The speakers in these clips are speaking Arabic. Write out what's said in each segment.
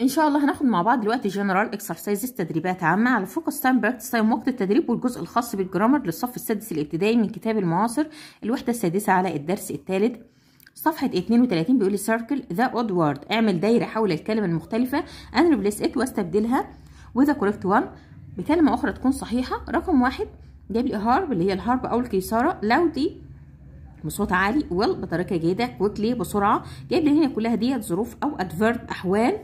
ان شاء الله هناخد مع بعض دلوقتي جنرال اكسرسايزز تدريبات عامه على فوكس تايم براكتس تايم وقت التدريب والجزء الخاص بالجرامر للصف السادس الابتدائي من كتاب المعاصر الوحده السادسه على الدرس الثالث صفحة 32 بيقول لي circle the odd word اعمل دايرة حول الكلمة المختلفة and replace it واستبدلها with the correct one بكلمة أخرى تكون صحيحة رقم واحد جايب لي هارب اللي هي الهارب أو الكيساره لاودي بصوت عالي will بطريقة جيدة quickly بسرعة جايب لي هنا كلها ديت ظروف أو adverb أحوال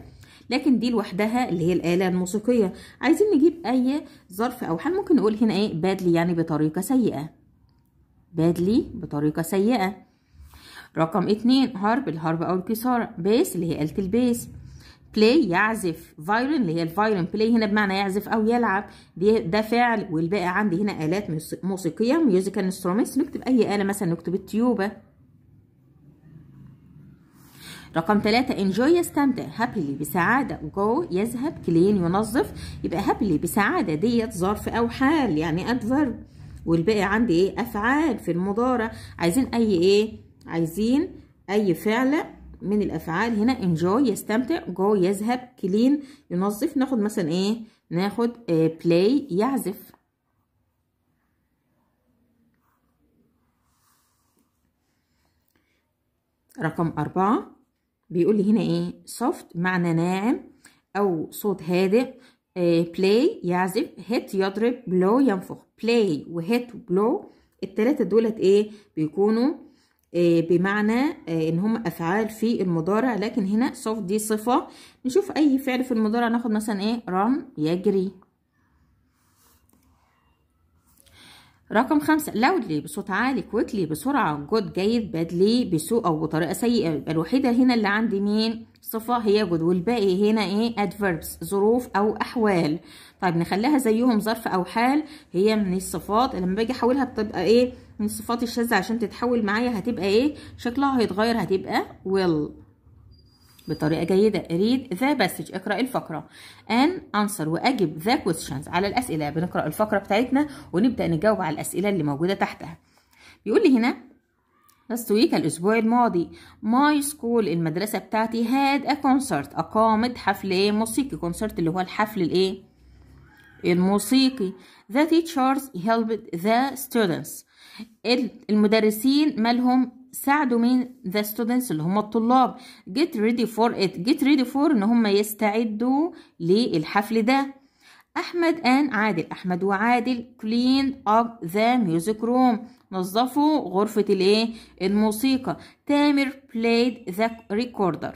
لكن دي لوحدها اللي هي الآلة الموسيقية عايزين نجيب أي ظرف أو حال ممكن نقول هنا إيه بادلي يعني بطريقة سيئة بادلي بطريقة سيئة رقم اتنين هارب الهارب أو الكسارة بيس اللي هي آلة البيس بلاي يعزف فايرن اللي هي الفايرن بلاي هنا بمعنى يعزف او يلعب دي ده فعل والباقي عندي هنا الات موسيقيه ميوزيكال انسترومنتس نكتب اي اله مثلا نكتب التيوبه رقم ثلاثة انجوي يستمتع هابيلي بسعاده go يذهب كلين ينظف يبقى هابيلي بسعاده ديت ظرف او حال يعني ادفرب والباقي عندي ايه افعال في المضارع عايزين اي ايه عايزين اي فعل من الافعال هنا انجوي يستمتع جو يذهب كلين ينظف ناخد مثلا ايه ناخد بلاي يعزف رقم أربعة بيقول لي هنا ايه soft معنى ناعم او صوت هادئ بلاي آه، يعزف هيت يضرب بلو ينفخ بلاي وهيت وبلو التلاتة دولت ايه بيكونوا إيه بمعنى إيه ان هم افعال في المضارع لكن هنا soft دي صفة نشوف اي فعل في المضارع ناخد مثلا ايه run يجري رقم خمسة لاودلي بصوت عالي كويكلي بسرعة جود جيد بادلي بسوء أو بطريقة سيئة يبقى الوحيدة هنا اللي عندي مين صفة هي جود والباقي هنا إيه adverbs ظروف أو أحوال طيب نخليها زيهم ظرف أو حال هي من الصفات لما باجي أحولها بتبقى إيه من الصفات الشاذة عشان تتحول معايا هتبقى إيه شكلها هيتغير هتبقى will بطريقة جيدة read the passage اقرأ الفقرة and answer وأجب the questions على الأسئلة بنقرأ الفقرة بتاعتنا ونبدأ نجاوب على الأسئلة اللي موجودة تحتها بيقول لي هنا last week الأسبوع الماضي my school المدرسة بتاعتي had a concert أقامت حفل إيه موسيقي concert اللي هو الحفل الإيه الموسيقي the teachers helped the students المدرسين مالهم ساعدوا مين ذا students اللي هم الطلاب get ready for it get ready for ان هم يستعدوا للحفل ده احمد ان عادل احمد وعادل كلين up the music room نظفوا غرفة الايه الموسيقى تامر played the recorder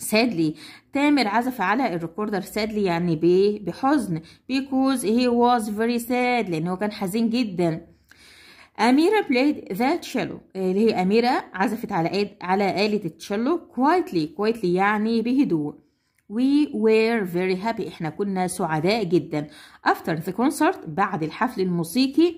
sadly تامر عزف على الريكوردر sadly يعني بايه بحزن because he was very sad لانه كان حزين جدا أميرة played the cello اللي هي أميرة عزفت على على آلة التشيلو quietly quietly يعني بهدوء We were very happy إحنا كنا سعداء جدا after the concert بعد الحفل الموسيقي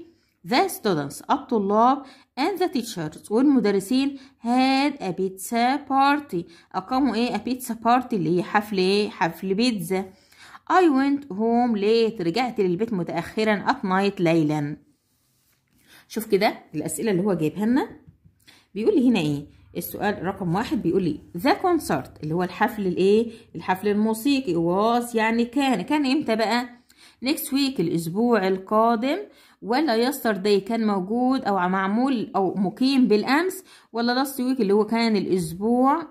the students الطلاب and the teachers والمدرسين had a pizza party أقاموا إيه a pizza party اللي هي حفل إيه حفل بيتزا I went home late رجعت للبيت متأخرا at night ليلا شوف كده الاسئله اللي هو جايبها لنا بيقول لي هنا ايه السؤال رقم واحد بيقول لي ذا كونسرت اللي هو الحفل الايه الحفل الموسيقي واز يعني كان كان امتى بقى نيكست ويك الاسبوع القادم ولا يستر داي كان موجود او معمول او مقيم بالامس ولا لاست ويك اللي هو كان الاسبوع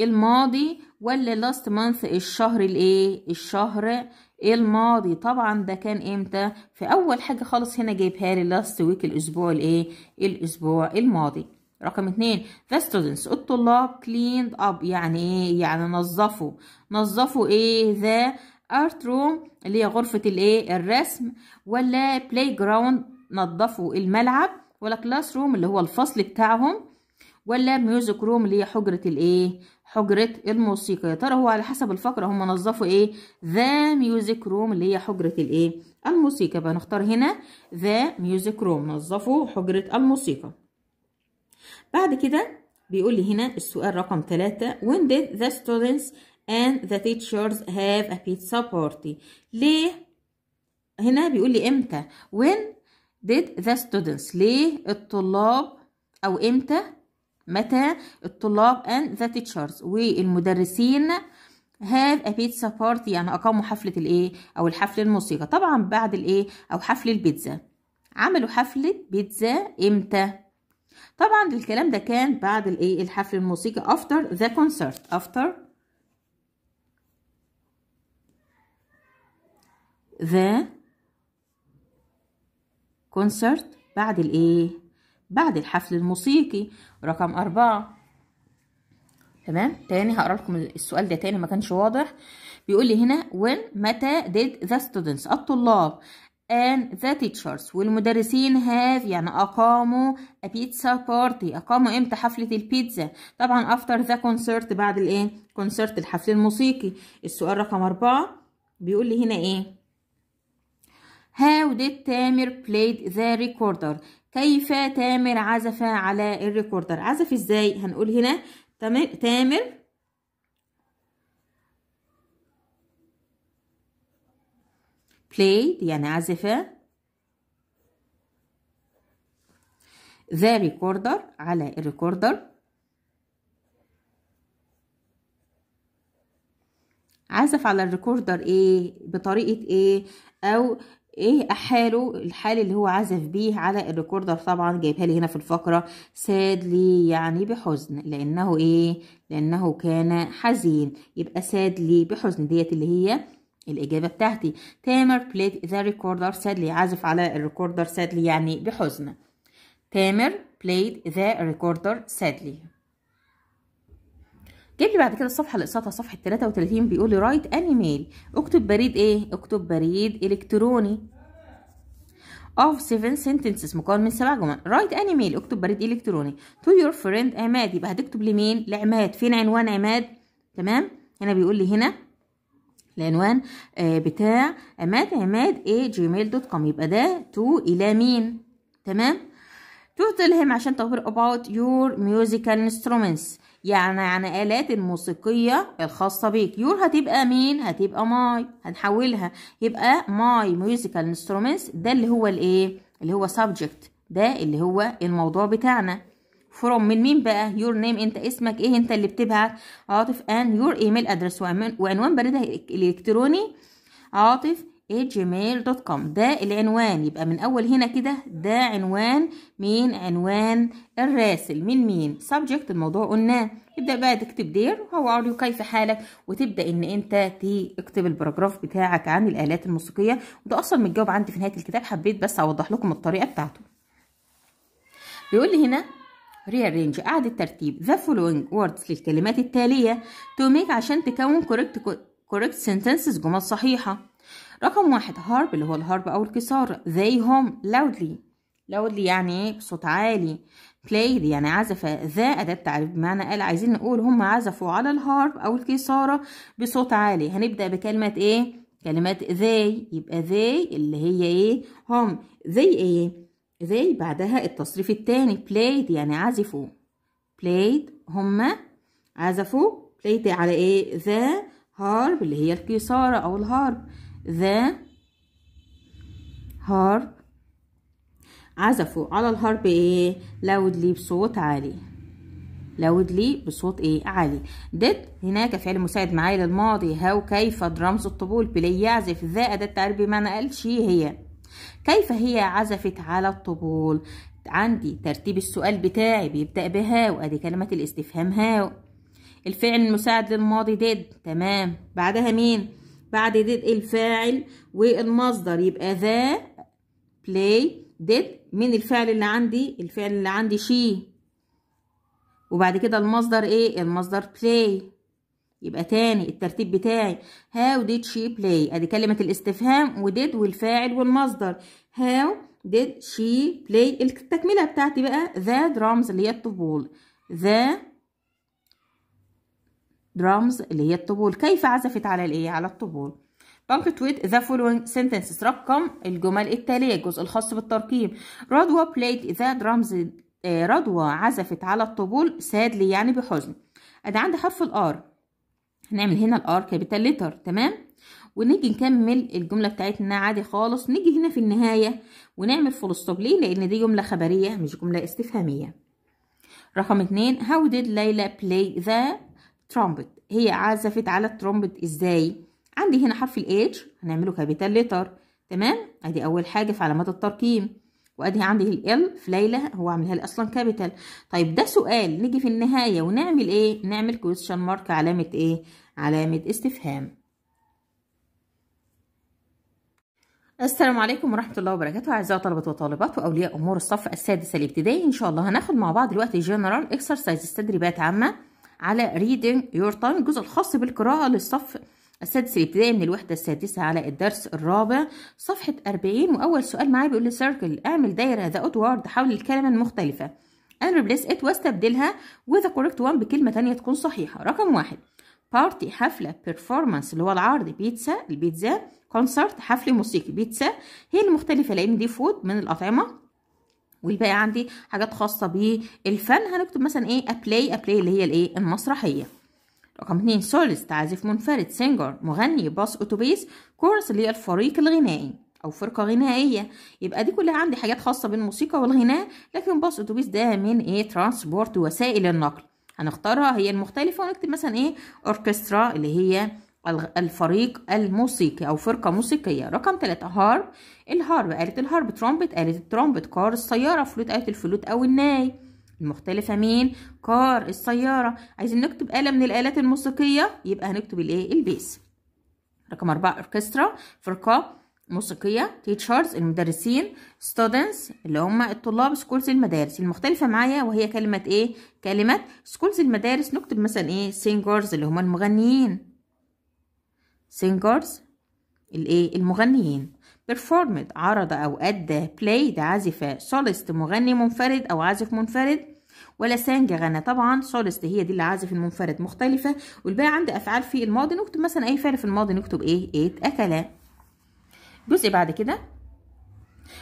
الماضي ولا لاست مانث الشهر الايه الشهر الماضي طبعا ده كان امتى في اول حاجه خالص هنا جايبها لي لاست ويك الاسبوع الايه الاسبوع الماضي رقم اتنين the students الطلاب cleaned up يعني ايه يعني نظفوا نظفوا ايه the art room اللي هي غرفة الايه الرسم ولا play ground نظفوا الملعب ولا classroom اللي هو الفصل بتاعهم ولا ميوزك روم اللي هي حجرة الايه حجرة الموسيقى يا ترى هو على حسب الفقرة هم نظفوا ايه ذا ميوزك روم اللي هي حجرة الايه الموسيقى يبقى نختار هنا ذا ميوزك روم نظفوا حجرة الموسيقى بعد كده بيقول لي هنا السؤال رقم ثلاثة when did the students and the teachers have a pizza party ليه هنا بيقول لي امتى when did the students ليه الطلاب او امتى متى الطلاب and the teachers والمدرسين هاف a pizza بارتي يعني اقاموا حفله الايه او الحفل الموسيقى طبعا بعد الايه او حفل البيتزا عملوا حفله بيتزا امتى طبعا الكلام ده كان بعد الايه الحفل الموسيقى after the concert after the concert بعد الايه بعد الحفل الموسيقي رقم أربعة تمام تاني هقرا لكم السؤال ده تاني ما كانش واضح بيقول لي هنا when متى did the students الطلاب and the teachers والمدرسين have يعني أقاموا a pizza party أقاموا إمتى حفلة البيتزا طبعا after the concert بعد الإيه concert الحفل الموسيقي السؤال رقم أربعة بيقول لي هنا إيه How did Tamir played the recorder كيف تامر عزف على الريكوردر عزف ازاي هنقول هنا تامر played يعني عزف ذا ريكوردر على الريكوردر عزف على الريكوردر ايه بطريقة ايه او ايه احاله الحال اللي هو عزف بيه على الريكوردر طبعا جايبها لي هنا في الفقره ساد لي يعني بحزن لانه ايه لانه كان حزين يبقى ساد لي بحزن ديت اللي هي الإجابة بتاعتي تامر ذا ريكوردر ساد لي عزف على الريكوردر ساد لي يعني بحزن تامر ذا ريكوردر ساد لي جاب لي بعد كده الصفحه اللي قصادها صفحه 33 بيقول لي رايت اني ميل اكتب بريد ايه اكتب بريد الكتروني of seven sentences مكون من سبع جمل رايت اني ميل اكتب بريد الكتروني تو يور فريند عماد يبقى هتكتب لمين لعماد فين عنوان عماد تمام هنا بيقول لي هنا العنوان آه، بتاع عماد عماد ايه جيميل دوت كوم يبقى ده تو الى مين تمام تو تلهم عشان تخبر about your musical instruments يعني عن آلات الموسيقية الخاصة بيك يور هتبقى مين هتبقى ماي هنحولها يبقى ماي ميوزيكال انسترومنتس ده اللي هو الايه اللي هو سبجكت ده اللي هو الموضوع بتاعنا فروم من مين بقى يور نيم انت اسمك ايه انت اللي بتبعت عاطف ان يور ايميل ادرس وعنوان بريدك الالكتروني عاطف gmail دوت كوم ده العنوان يبقى من أول هنا كده ده عنوان مين عنوان الراسل من مين subject الموضوع قلناه ابدأ بقى تكتب دير هو أوليو كيف حالك وتبدأ إن أنت تكتب البراجراف بتاعك عن الآلات الموسيقية وده أصلا متجاوب عندي في نهاية الكتاب حبيت بس أوضح لكم الطريقة بتاعته بيقول لي هنا rearrange قاعدة الترتيب the following words للكلمات التالية to make عشان تكون correct correct sentences جمل صحيحة رقم واحد هارب اللي هو الهارب أو الكسار they هم loudly loudly يعني ايه بصوت عالي played يعني عزف ذا أداة تعريف بمعنى قال عايزين نقول هم عزفوا على الهارب أو الكسارة بصوت عالي هنبدأ بكلمة ايه كلمات they يبقى they اللي هي ايه هم they ايه they بعدها التصريف التاني played يعني عزفوا played هم عزفوا played على ايه the هارب اللي هي القيصارة أو الهارب ذا هارب عزفوا على الهارب ايه لاودلي بصوت عالي لاودلي بصوت ايه عالي ديد هناك فعل مساعد معايا للماضي هاو كيف رمز الطبول بلي يعزف ذا أداة تعريف بمعنى قال شي هي كيف هي عزفت على الطبول عندي ترتيب السؤال بتاعي بيبدأ بهاو ادي كلمة الاستفهام هاو الفعل المساعد للماضي did تمام بعدها مين بعد did الفاعل والمصدر يبقى ذا play did مين الفعل اللي عندي الفعل اللي عندي she وبعد كده المصدر ايه المصدر play يبقى تاني الترتيب بتاعي how did she play ادي كلمة الاستفهام وديد والفاعل والمصدر how did she play التكملة بتاعتي بقى the drums اللي هي الطبول the درامز اللي هي الطبول كيف عزفت على الايه على الطبول punctuate the following sentences رقم الجمل التالية الجزء الخاص بالترقيم رضوى played the drums رضوى آه، عزفت على الطبول sadly يعني بحزن أدي عندي حرف الآر هنعمل هنا الآر كابيتال لتر تمام ونيجي نكمل الجملة بتاعتنا عادي خالص نيجي هنا في النهاية ونعمل فول ستوب ليه لأن دي جملة خبرية مش جملة استفهامية رقم اتنين how did ليلى play the ترومبت هي عزفت على الترومبت ازاي عندي هنا حرف الاتش هنعمله كابيتال ليتر تمام ادي اول حاجه في علامات الترقيم وادي عندي ال في ليلى هو عاملها لي اصلا كابيتال طيب ده سؤال نيجي في النهايه ونعمل ايه نعمل كويشن مارك علامه ايه علامه استفهام السلام عليكم ورحمة الله وبركاته أعزائي طلبة وطالبات وأولياء أمور الصف السادس الابتدائي إن شاء الله هناخد مع بعض دلوقتي جنرال اكسرسايز تدريبات عامة على ريدنج يور تايم الجزء الخاص بالقراءة للصف السادس الابتدائي من الوحدة السادسة على الدرس الرابع صفحة 40 وأول سؤال معايا بيقول لي سيركل اعمل دايرة ذا اوتورد حول الكلمة المختلفة and replace it واستبدلها with the correct one بكلمة تانية تكون صحيحة رقم واحد بارتي حفلة performance اللي هو العرض بيتزا البيتزا كونسرت حفل موسيقي بيتزا هي المختلفة لأن دي فود من الأطعمة والباقي عندي حاجات خاصه بالفن هنكتب مثلا ايه ابلاي ابلاي اللي هي الايه المسرحيه رقم اتنين سولست عازف منفرد سينجر مغني باص اتوبيس كورس اللي هي الفريق الغنائي او فرقه غنائيه يبقى دي كلها عندي حاجات خاصه بالموسيقى والغناء لكن باص اتوبيس ده من ايه ترانسبورت وسائل النقل هنختارها هي المختلفه ونكتب مثلا ايه اوركسترا اللي هي الفريق الموسيقي او فرقه موسيقيه رقم ثلاثة هارب إيه الهارب آلة الهارب ترومبت آلة الترومبت كار السيارة فلوت آلة الفلوت او الناي المختلفة مين كار السيارة عايزين نكتب آلة من الآلات الموسيقية يبقى هنكتب الايه البيس رقم أربعة أوركسترا فرقة موسيقية تيتشرز المدرسين ستودنتس اللي هم الطلاب سكولز المدارس المختلفة معايا وهي كلمة ايه كلمة سكولز المدارس نكتب مثلا ايه سينجرز اللي هم المغنيين singers الايه المغنيين performed عرض او ادى played عزف solist مغني منفرد او عازف منفرد ولا سانج غنى طبعا سولست هي دي اللي عازف المنفرد مختلفه والباقي عندي افعال في الماضي نكتب مثلا اي فعل في الماضي نكتب ايه اتاكل إيه؟ جزء بعد كده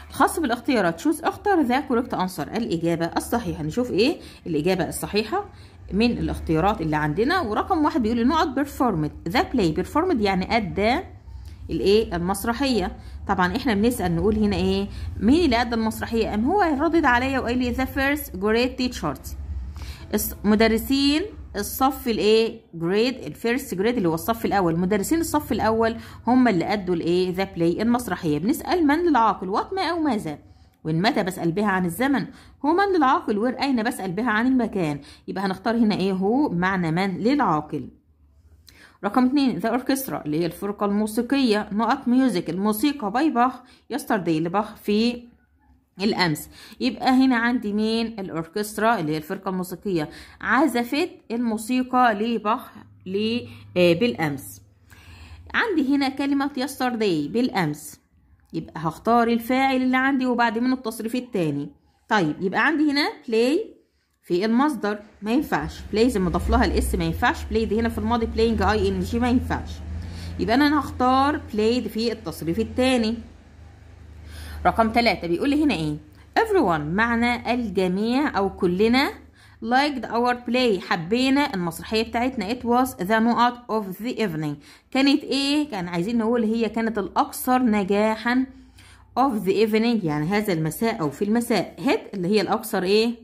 الخاص بالاختيارات شوز اختر ذا كوركت انسر الاجابه الصحيحه نشوف ايه الاجابه الصحيحه من الاختيارات اللي عندنا ورقم واحد بيقول نقط بيرفورمد ذا بلاي بيرفورمد يعني أدى الايه المسرحيه طبعا احنا بنسال نقول هنا ايه مين اللي ادى المسرحيه ام هو ردد عليا وقال لي ذا فيرست جريد تيشرت مدرسين الصف الايه جريد الفيرست جريد اللي هو الصف الاول مدرسين الصف الاول هم اللي ادوا الايه ذا بلاي المسرحيه بنسال من العاقل وات ما او ماذا وإن متى بسأل بها عن الزمن هو من للعاقل وير أين بسأل بها عن المكان يبقى هنختار هنا إيه هو معنى من للعاقل رقم اتنين ذا اوركسترا اللي هي الفرقة الموسيقية نقط ميوزك الموسيقى باي باخ يستردي لباخ في الامس يبقى هنا عندي مين الاوركسترا اللي هي الفرقه الموسيقيه عزفت الموسيقى لباخ آه، بالامس عندي هنا كلمه يسترداي بالامس يبقى هختار الفاعل اللي عندي وبعد منه التصريف التاني طيب يبقى عندي هنا play في المصدر ما ينفعش play ما ضاف لها الاس ما ينفعش play دي هنا في الماضي playing اي ان جي ما ينفعش يبقى انا هختار played في التصريف الثاني رقم ثلاثة بيقول لي هنا ايه everyone معنى الجميع او كلنا liked our play حبينا المسرحيه بتاعتنا it was the knockout of the evening كانت ايه كان عايزين نقول هي كانت الاكثر نجاحا of the evening يعني هذا المساء او في المساء hit اللي هي الاكثر ايه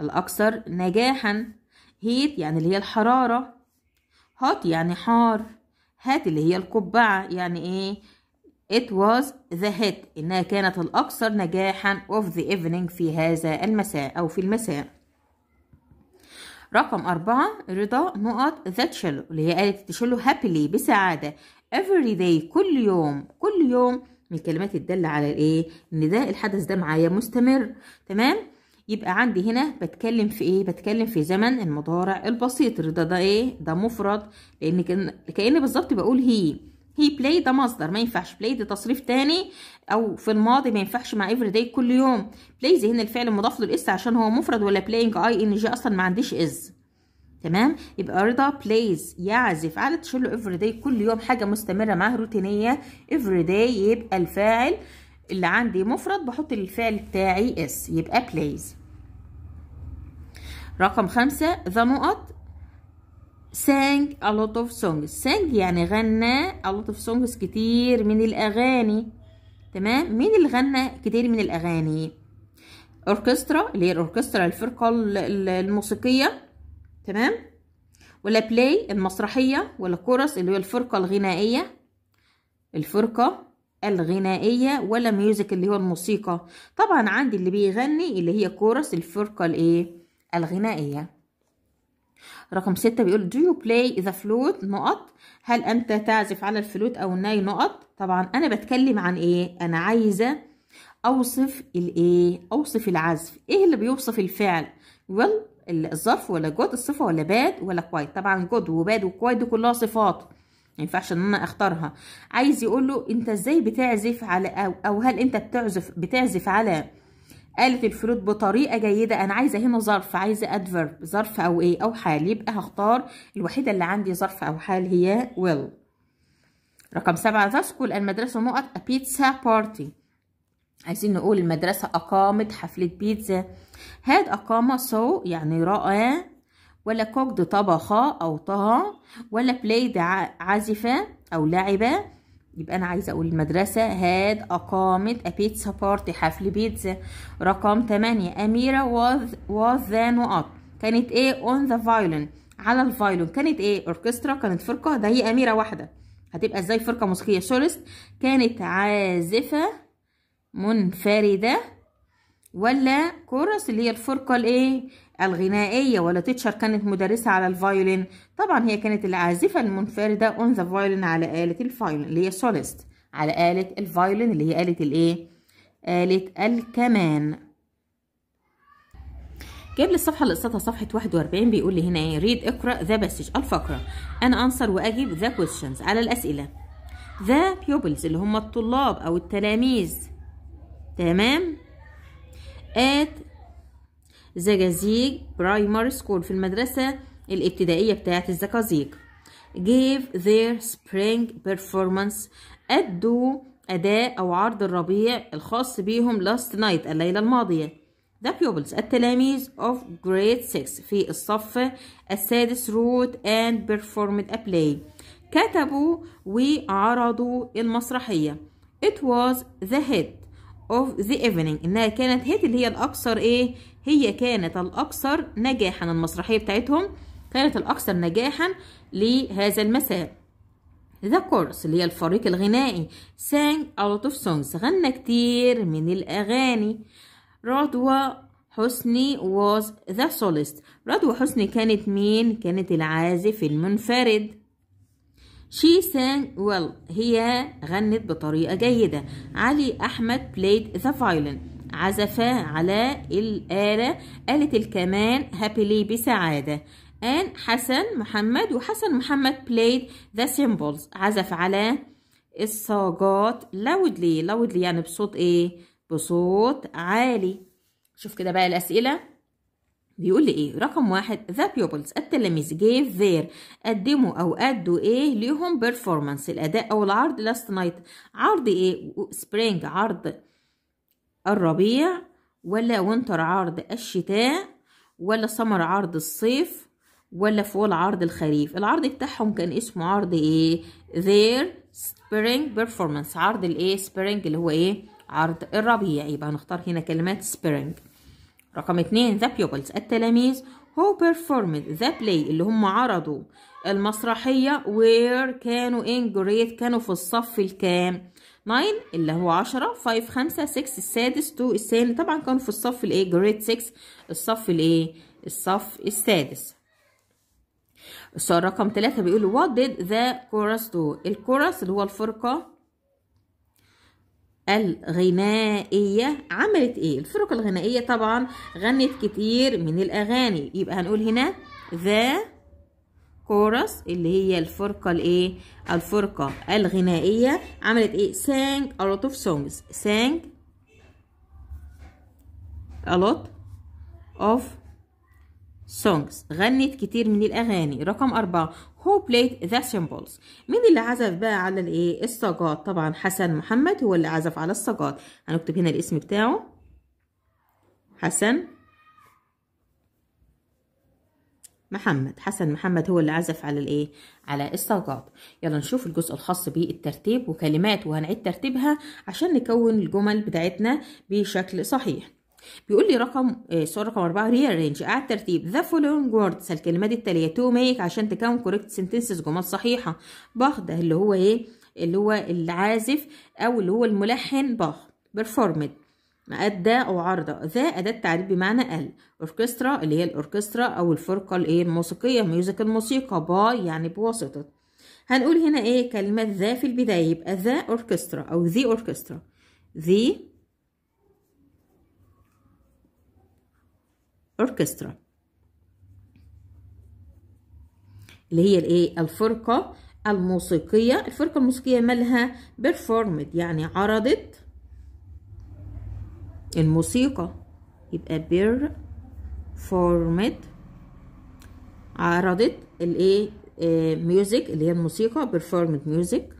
الاكثر نجاحا heat يعني اللي هي الحراره hot يعني حار هات اللي هي القبعه يعني ايه It was the hit إنها كانت الأكثر نجاحا of the evening في هذا المساء أو في المساء رقم أربعة رضا نقط ذات شلو اللي هي قالت تشلو هابيلي بسعادة every day كل يوم كل يوم من الكلمات الدالة على الإيه؟ إن ده الحدث ده معايا مستمر تمام؟ يبقى عندي هنا بتكلم في ايه بتكلم في زمن المضارع البسيط رضا ده ايه ده مفرد لان كان كان بالظبط بقول هي هي بلاي ده مصدر ما ينفعش بلاي ده تصريف تاني او في الماضي ما ينفعش مع افري داي كل يوم بلايز هنا الفعل مضاف له الاس عشان هو مفرد ولا بلاينج اي ان جي اصلا ما عنديش از تمام يبقى رضا بلايز يعزف على تشيل له افري داي كل يوم حاجه مستمره معاه روتينيه افري داي يبقى الفاعل اللي عندي مفرد بحط الفعل بتاعي اس يبقى بلايز رقم خمسة ذا نقط sang a lot of songs sang يعني غنى a lot of songs كتير من الأغاني تمام مين اللي غنى كتير من الأغاني اوركسترا اللي هي الاوركسترا الفرقة الموسيقية تمام ولا بلاي المسرحية ولا كورس اللي هي الفرقة الغنائية الفرقة الغنائية ولا ميوزك اللي هو الموسيقى طبعا عندي اللي بيغني اللي هي كورس الفرقة الايه الغنائية رقم ستة بيقول do you play the flute نقط هل أنت تعزف على الفلوت أو الناي نقط طبعا أنا بتكلم عن إيه أنا عايزة أوصف الإيه أوصف العزف إيه اللي بيوصف الفعل well الظرف ولا جود الصفة ولا باد ولا كوايت طبعا جود وباد وكوايت دي كلها صفات ما ينفعش ان انا اختارها عايز يقول له انت ازاي بتعزف على او, أو هل انت بتعزف بتعزف على قالت الفروت بطريقه جيده انا عايزه هنا ظرف عايزه adverb ظرف او ايه او حال يبقى هختار الوحيده اللي عندي ظرف او حال هي will رقم سبعة تسكن المدرسة نقط بيتزا بارتي عايزين نقول المدرسة أقامت حفلة بيتزا هاد أقام سو يعني رأى ولا كوكد طبخ أو طهى ولا بلايد عازفة أو لعب يبقى انا عايزه اقول المدرسه هاد اقامت ا بيتزا بارتي حفل بيتزا رقم 8 اميره واز واز ذان وات كانت ايه اون ذا violin على الفايلون كانت ايه اوركسترا كانت فرقه ده هي اميره واحده هتبقى ازاي فرقه موسيقيه سولست كانت عازفه منفرده ولا كورس اللي هي الفرقه الايه الغنائية ولا تيتشر كانت مدرسة على الفايولين طبعا هي كانت العازفة المنفردة اون ذا فايولين على آلة الفايولين اللي هي سوليست على آلة الفايولين اللي هي آلة الايه آلة الكمان جايب لي الصفحه اللي قصادها صفحه 41 بيقول لي هنا ايه ريد اقرا ذا مسج الفقره انا انصر واجيب ذا كويستشنز على الاسئله ذا بيوبلز اللي هم الطلاب او التلاميذ تمام ات زجازيج برايمر سكول في المدرسة الابتدائية بتاعة الزقازيق gave their spring performance أدوا أداء أو عرض الربيع الخاص بيهم last night الليلة الماضية the pupils التلاميذ of grade 6 في الصف السادس wrote and performed a play كتبوا وعرضوا المسرحية it was the hit of the evening انها كانت هي اللي هي الاكثر ايه هي كانت الاكثر نجاحا المسرحيه بتاعتهم كانت الاكثر نجاحا لهذا المساء ذا كورس اللي هي الفريق الغنائي sang a lot of songs غنى كتير من الاغاني رضوى حسني was the soloist رضوى حسني كانت مين كانت العازف المنفرد She sang well. هي غنت بطريقة جيدة. علي أحمد played the violin. عزف على الآلة آلة الكمان happily بسعادة. and حسن محمد وحسن محمد played the cymbals. عزف على الصاجات loudly. loudly يعني بصوت إيه؟ بصوت عالي. شوف كده بقى الأسئلة. بيقول لي ايه رقم واحد the pupils التلاميذ gave their قدموا او ادوا ايه ليهم performance الاداء او العرض last night عرض ايه spring عرض الربيع ولا winter عرض الشتاء ولا summer عرض الصيف ولا فول عرض الخريف العرض بتاعهم كان اسمه عرض ايه their spring performance عرض الايه spring اللي هو ايه عرض الربيع يبقى هنختار هنا كلمات spring رقم اتنين the pupils التلاميذ who performed the play اللي هم عرضوا المسرحية where كانوا in grade كانوا في الصف الكام 9 اللي هو 10 5 5 6 السادس 2 الثاني طبعا كانوا في الصف الايه جريد 6 الصف الايه الصف السادس السؤال رقم 3 بيقول what did the chorus do الكورس اللي هو الفرقة الغنائية عملت ايه الفرق الغنائية طبعا غنت كتير من الاغاني يبقى هنقول هنا ذا كورس اللي هي الفرقة الايه الفرقة الغنائية عملت ايه sang a lot of songs sang a lot of songs غنت كتير من الأغاني رقم أربعة who played the cymbals مين اللي عزف بقى على الإيه الصاجات طبعا حسن محمد هو اللي عزف على الصاجات هنكتب هنا الاسم بتاعه حسن محمد حسن محمد هو اللي عزف على الايه على الصاجات يلا نشوف الجزء الخاص بالترتيب وكلمات وهنعيد ترتيبها عشان نكون الجمل بتاعتنا بشكل صحيح بيقول لي رقم السؤال آه، رقم 4 ريارينج اعاد ترتيب ذا following words الكلمات التاليه تو ميك عشان تكون كوريكت سنتنسز جمل صحيحه باخ ده اللي هو ايه اللي هو العازف او اللي هو الملحن باخ performed أدى أو عرضة ذا أداة تعريف بمعنى ال أوركسترا اللي هي الأوركسترا أو الفرقة الإيه الموسيقية ميوزك الموسيقى باي يعني بواسطة هنقول هنا إيه كلمة ذا في البداية يبقى ذا أوركسترا أو ذي أوركسترا ذي اوركسترا اللي هي الايه الفرقه الموسيقيه الفرقه الموسيقيه مالها performed يعني عرضت الموسيقى يبقى performed عرضت الايه ميوزك آه، اللي هي الموسيقى performed ميوزك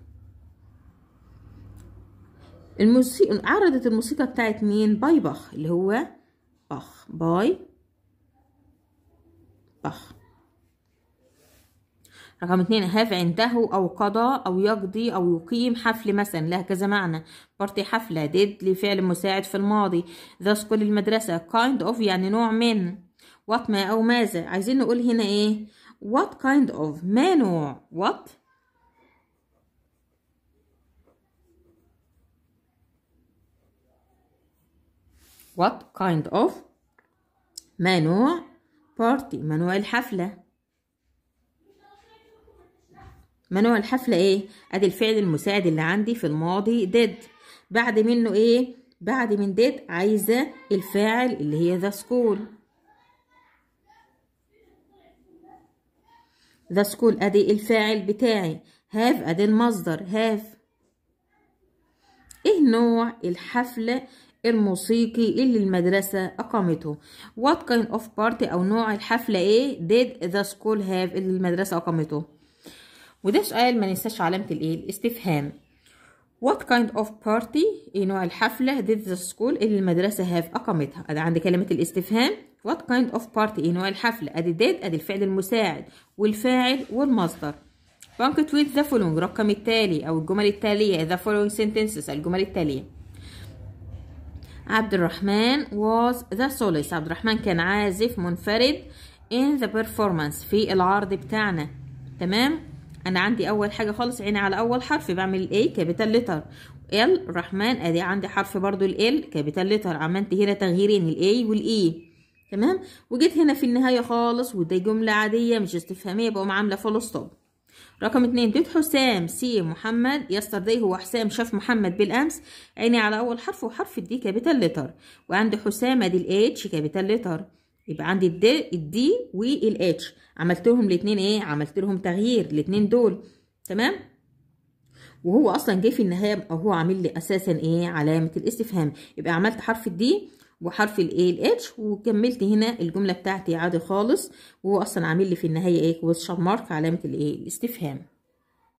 الموسيقى عرضت الموسيقى بتاعت مين باي باخ اللي هو باخ باي المطبخ رقم اتنين هاف عنده أو قضى أو يقضي أو يقيم حفل مثلا لها كذا معنى بارتي حفلة ديد لفعل مساعد في الماضي ذا سكول المدرسة kind of يعني نوع من وات ما أو ماذا عايزين نقول هنا إيه وات كايند اوف ما نوع وات what kind of ما نوع بارتي ما نوع الحفلة ما نوع الحفلة ايه ادي الفعل المساعد اللي عندي في الماضي ديد بعد منه ايه بعد من ديد عايزة الفاعل اللي هي ذا سكول ذا سكول ادي الفاعل بتاعي هاف ادي المصدر هاف ايه نوع الحفلة الموسيقي اللي المدرسة أقامته What kind of party أو نوع الحفلة إيه did the school have اللي المدرسة أقامته وده سؤال ما ننساش علامة الإيه الاستفهام What kind of party إيه نوع الحفلة did the school اللي المدرسة هاف أقامتها أدي عندي كلمة الاستفهام What kind of party إيه نوع الحفلة أدي did أدي الفعل المساعد والفاعل والمصدر بانكت with the following رقم التالي أو الجمل التالية the following sentences الجمل التالية عبد الرحمن was the solist عبد الرحمن كان عازف منفرد in the performance في العرض بتاعنا تمام انا عندي اول حاجه خالص عيني على اول حرف بعمل الاي كابيتال لتر ال رحمن ادي عندي حرف برضو ال كابيتال لتر عملت هنا تغييرين وال والاي e. تمام وجيت هنا في النهايه خالص ودي جمله عاديه مش استفهاميه بقوم عامله فول ستوب رقم اتنين ديت حسام سي محمد دي هو حسام شاف محمد بالامس عيني على اول حرف وحرف الدي كابيتال لتر وعندي حسام ادي الاتش كابيتال لتر يبقى عندي الدي الدي والاتش عملت لهم الاثنين ايه عملت لهم تغيير الاثنين دول تمام وهو اصلا جه في النهايه هو عامل لي اساسا ايه علامه الاستفهام يبقى عملت حرف الدي بحرف الايه الاتش وكملت هنا الجمله بتاعتي عادي خالص وهو اصلا عامل لي في النهايه ايه كويس مارك علامه الايه الاستفهام